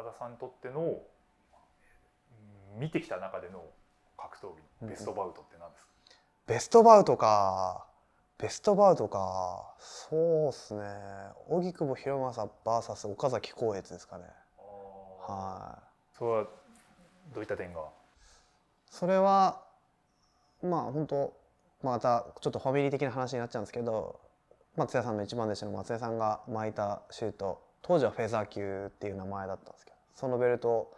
高田さんにとっての見てきた中での格闘技ベストバウトって何ですか、うん、ベストバウトかベストバウトかそうっすね荻窪博正 VS 岡崎光悦ですかねはいそれはどういった点がそれはまあ本当またちょっとファミリー的な話になっちゃうんですけど松屋さんの一番弟子の松屋さんが巻いたシュート当時はフェザー級っていう名前だったんですけどそのベルトを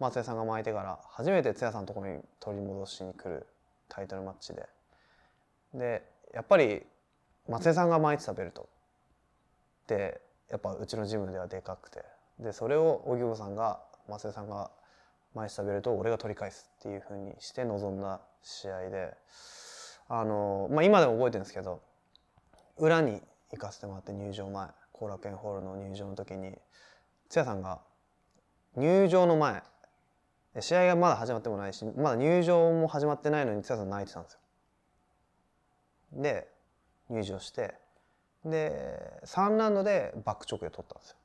松江さんが巻いてから初めて津屋さんのところに取り戻しに来るタイトルマッチででやっぱり松江さんが巻いてたベルトってやっぱうちのジムではでかくてでそれを荻窪さんが松江さんが巻いてたベルトを俺が取り返すっていうふうにして臨んだ試合であの、まあ、今でも覚えてるんですけど裏に行かせてもらって入場前後楽園ホールの入場の時に津屋さんが入場の前試合がまだ始まってもないしまだ入場も始まってないのにつやさん泣いてたんですよ。で入場してで3ラウンドでバックチョークで取ったんです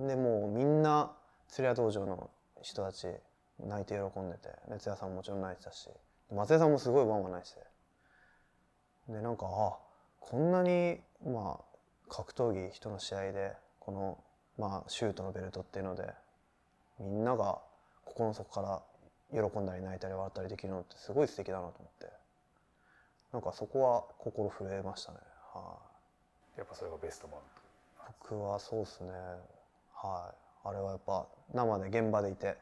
よ。でもうみんな釣り屋道場の人たち泣いて喜んでてで津さんももちろん泣いてたし松江さんもすごいワンワン泣いててでなんかあこんなにまあ格闘技人の試合でこのまあ、シュートのベルトっていうのでみんなが心の底から喜んだり泣いたり笑ったりできるのってすごい素敵だなと思ってなんかそこは心震えましたねはい、やっぱそれがベストマン僕はそうですねはいあれはやっぱ生で現場でいて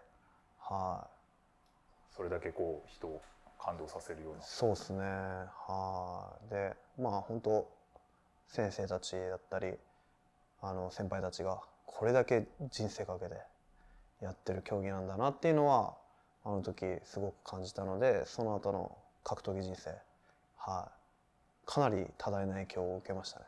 はいそれだけこう人を感動させるようなそうですねはいでまあ本当先生たちだったりあの先輩たちがこれだけ人生かけてやってる競技なんだなっていうのはあの時すごく感じたのでその後の格闘技人生はい、かなり多大な影響を受けましたね。